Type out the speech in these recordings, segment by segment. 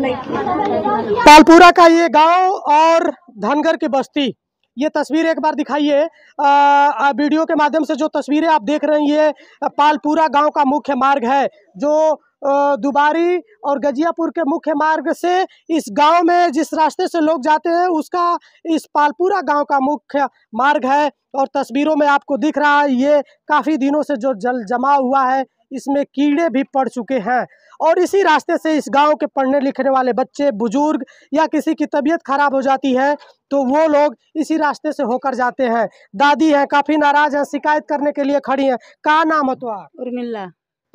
पालपुरा का ये गांव और धनगर की बस्ती ये तस्वीर एक बार दिखाइए वीडियो के माध्यम से जो तस्वीरें आप देख रहे हैं ये पालपुरा गांव का मुख्य मार्ग है जो दुबारी और गजियापुर के मुख्य मार्ग से इस गांव में जिस रास्ते से लोग जाते हैं उसका इस पालपुरा गांव का मुख्य मार्ग है और तस्वीरों में आपको दिख रहा है ये काफ़ी दिनों से जो जल जमा हुआ है इसमें कीड़े भी पड़ चुके हैं और इसी रास्ते से इस गांव के पढ़ने लिखने वाले बच्चे बुजुर्ग या किसी की तबीयत खराब हो जाती है तो वो लोग इसी रास्ते से होकर जाते हैं दादी है काफी नाराज है शिकायत करने के लिए खड़ी है कहा नाम है तो उर्मिल्ला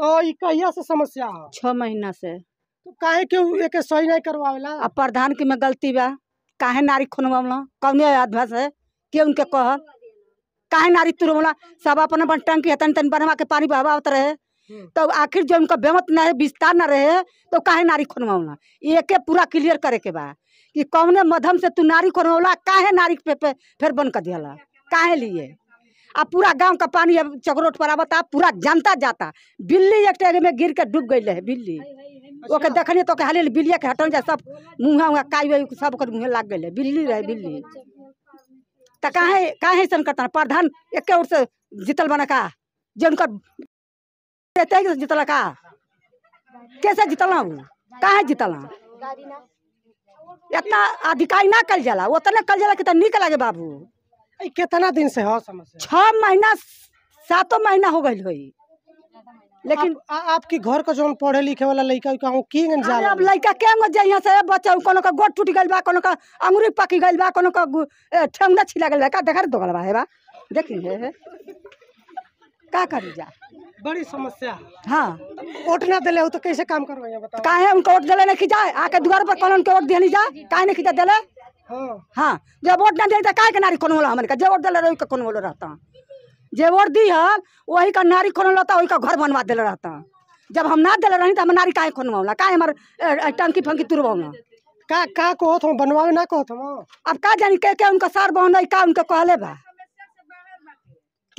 तो कहिया से समस्या है छह महीना से तो कहे के एक सही नहीं करवाला अब प्रधान की मैं गलती बा काहे नारी खुनवा कौन से के उनके कह काहे नारी तुरवला सब अपन अपन टंकी तन तन बनवा के पानी बहवावत रहे तो आखिर जो उनका बेमत न विस्तार न रहे तो काहे नारी खोनवाना एक पूरा क्लियर करे के बा कि कौने मध्यम से तू नारी खोनवला काहे नारी पे, पे फिर बंद कर दिया काहे लिए अब पूरा गांव का पानी अब चकरोट पर आवता पूरा जनता जाता बिल्ली एक टैग में गिर के डूब गई है बिल्ली ओके देखने तो हाल बिल्ली के हटन जाए सब मुँह उहाँ काई सब मुँह लग गए बिल्ली रहे बिल्ली तो काहे काहे ऐसा करता प्रधान एक और से जीतल बना का जो उनका कैसे जीतल का कैसे जीतल कहा जीतल इतना अधिकारी ना कल जाला उतना तो कल जला कितना निक लगे बाबू कितना दिन से हो छ महीना सातों महीना हो गई हुई लेकिन आ, आप, आपकी घर का जो पढ़े लिखे वाला लड़का की अब लड़का के जइया से बच्चा कोनो का गोड़ टूट गइल बा कोनो का अंगुरी पकी गइल बा कोनो का ठेंगना छिला गइल बा का देखा दोगल बा हे बा देखिए का करी जा बड़ी समस्या हाँ वोट न दिले तो कैसे काम करवाइए बताओ उनको वोट दिले नहीं खींचा आके द्वार पर कौन उनके वोट दिया नहीं जा का नहीं खींचा दिले हाँ, हाँ जब वोट न दिले तो काहे के नारी कौन बोला हमारे का वोट दिले रही कौन बोलो रहता जो वोट दी हल वही का नारी खोन लता वही का घर बनवा दिले रहता जब हम ना दिले रही तो हम नारी का काहे बोला का हमारे टंकी फंकी तुरवा का का को हम बनवावे ना को अब का जानी के के उनका सार बहन का उनका कहले बा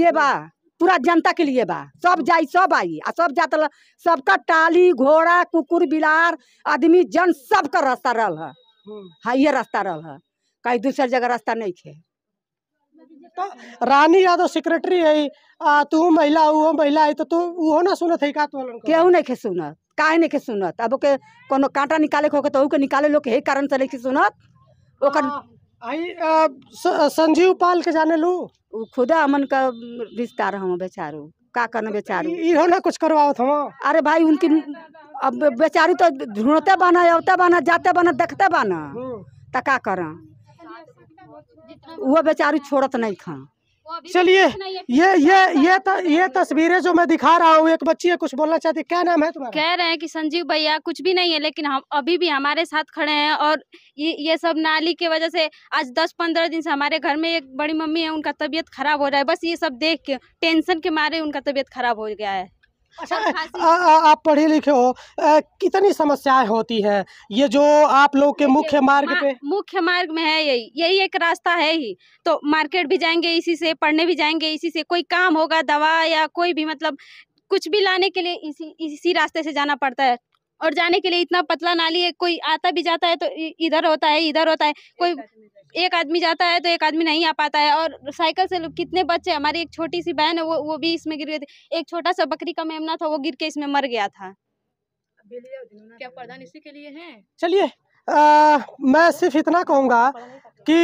के बा पूरा जनता के लिए बा सब हाँ। जाई सब आई आ सब जात सबका टाली घोड़ा कुकुर बिलार आदमी जन सबका रास्ता रल है हाँ ये रास्ता रल है कहीं दूसर जगह रास्ता नहीं थे तो रानी यादव सेक्रेटरी है आ, तू महिला वो महिला है तो तू वो ना सुनत है का तो केहू नहीं के सुनत काहे नहीं के सुनत अब के कोनो कांटा निकाले खोके तो के निकाले लोग के कारण से नहीं सुनत ओकर हाँ। आई संजीव पाल के जाने लू उ खुदा अमन का रिश्तेदार हम बेचारू का करना बेचारू इहो ना कुछ करवाओ हम अरे भाई उनकी अब बेचारू तो ढूंढते बना औते बना जाते बना देखते बना तो का करा वो बेचारू छोड़त नहीं खा चलिए ये ये ये त, ये तस्वीरें जो मैं दिखा रहा हूँ एक बच्ची है कुछ बोलना चाहती क्या नाम है तुम्हारा कह रहे हैं कि संजीव भैया कुछ भी नहीं है लेकिन हम अभी भी हमारे साथ खड़े हैं और ये ये सब नाली की वजह से आज दस पंद्रह दिन से हमारे घर में एक बड़ी मम्मी है उनका तबीयत खराब हो रहा है बस ये सब देख के टेंशन के मारे उनका तबीयत खराब हो गया है अच्छा, आप पढ़े लिखे हो आ, कितनी समस्याएं होती है ये जो आप लोग के मुख्य मार्ग पे मुख्य मार्ग में है यही यही एक रास्ता है ही तो मार्केट भी जाएंगे इसी से पढ़ने भी जाएंगे इसी से कोई काम होगा दवा या कोई भी मतलब कुछ भी लाने के लिए इसी इसी रास्ते से जाना पड़ता है और जाने के लिए इतना पतला नाली है कोई आता भी जाता है तो इधर होता है इधर होता है कोई एक आदमी जाता है तो एक आदमी नहीं आ पाता है और साइकिल से कितने बच्चे हमारी एक छोटी सी बहन है वो वो भी इसमें गिर गई थी एक छोटा सा बकरी का मेमना था वो गिर के इसमें मर गया था क्या प्रधान इसी के लिए है चलिए मैं सिर्फ इतना कहूँगा कि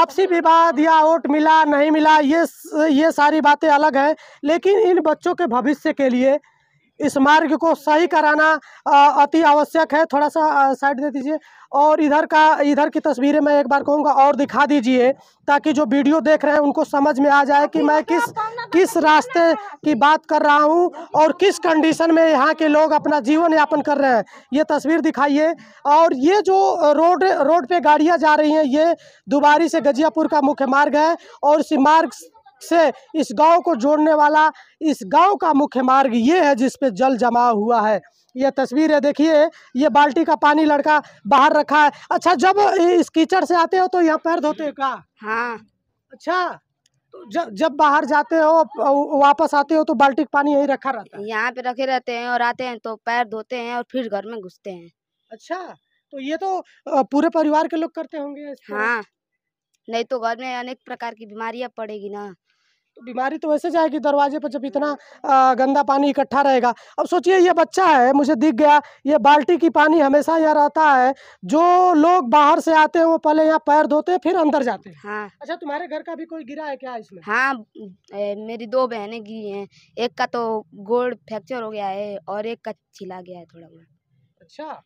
आपसी विवाद या वोट मिला नहीं मिला ये ये सारी बातें अलग हैं लेकिन इन बच्चों के भविष्य के लिए इस मार्ग को सही कराना अति आवश्यक है थोड़ा सा साइड दे दीजिए और इधर का इधर की तस्वीरें मैं एक बार कहूँगा और दिखा दीजिए ताकि जो वीडियो देख रहे हैं उनको समझ में आ जाए कि मैं किस किस रास्ते की बात कर रहा हूँ और किस कंडीशन में यहाँ के लोग अपना जीवन यापन कर रहे हैं ये तस्वीर दिखाइए और ये जो रोड रोड पे गाड़ियाँ जा रही हैं ये दुबारी से गजियापुर का मुख्य मार्ग है और इस मार्ग से इस गांव को जोड़ने वाला इस गांव का मुख्य मार्ग ये है जिस पे जल जमा हुआ है ये तस्वीर है देखिए ये बाल्टी का पानी लड़का बाहर रखा है अच्छा जब इस कीचड़ से आते हो तो यहाँ पैर धोते हो का हाँ अच्छा तो जब जब बाहर जाते हो वापस आते हो तो बाल्टी का पानी यही रखा रहता है यहाँ पे रखे रहते हैं और आते हैं तो पैर धोते हैं और फिर घर में घुसते हैं अच्छा तो ये तो पूरे परिवार के लोग करते होंगे हाँ नहीं तो घर में अनेक प्रकार की बीमारियां पड़ेगी ना बीमारी तो वैसे जाएगी दरवाजे पर जब इतना गंदा पानी इकट्ठा रहेगा अब सोचिए ये बच्चा है मुझे दिख गया ये बाल्टी की पानी हमेशा यहाँ रहता है जो लोग बाहर से आते हैं वो पहले यहाँ पैर धोते हैं फिर अंदर जाते हैं हाँ अच्छा तुम्हारे घर का भी कोई गिरा है क्या इसमें हाँ ए, मेरी दो बहनें गिरी हैं एक का तो गोड़ फ्रैक्चर हो गया है और एक का छिला गया है थोड़ा बहुत अच्छा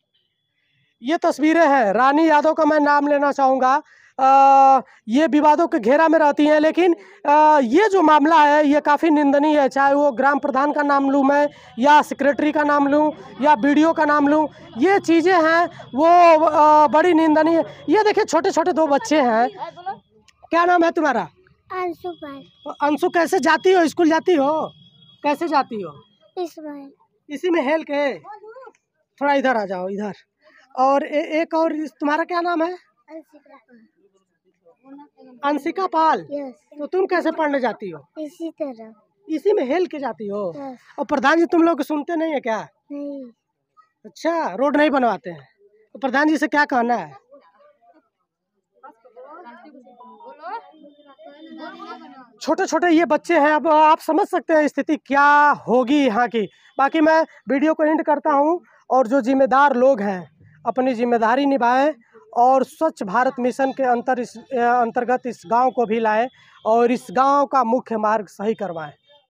ये तस्वीरें हैं रानी यादव का मैं नाम लेना चाहूँगा ये विवादों के घेरा में रहती हैं लेकिन आ, ये जो मामला है ये काफ़ी निंदनीय है चाहे वो ग्राम प्रधान का नाम लूँ मैं या सेक्रेटरी का नाम लूँ या बी का नाम लूँ ये चीज़ें हैं वो आ, बड़ी निंदनीय ये देखिए छोटे छोटे दो बच्चे हैं क्या नाम है तुम्हारा अंशु तो अंशु कैसे जाती हो स्कूल जाती हो कैसे जाती हो इसी में हेल के थोड़ा इधर आ जाओ इधर और ए, एक और तुम्हारा क्या नाम है अंशिका पाल तो तुम कैसे पढ़ने जाती हो इसी तरह इसी में हेल के जाती हो और प्रधान जी तुम लोग सुनते नहीं है क्या नहीं अच्छा रोड नहीं बनवाते हैं तो प्रधान जी से क्या कहना है छोटे छोटे ये बच्चे हैं अब आप समझ सकते हैं स्थिति क्या होगी यहाँ की बाकी मैं वीडियो को एंड करता हूँ और जो जिम्मेदार लोग हैं अपनी जिम्मेदारी निभाएं और स्वच्छ भारत मिशन के अंतर इस अंतर्गत इस गांव को भी लाएं और इस गांव का मुख्य मार्ग सही करवाएं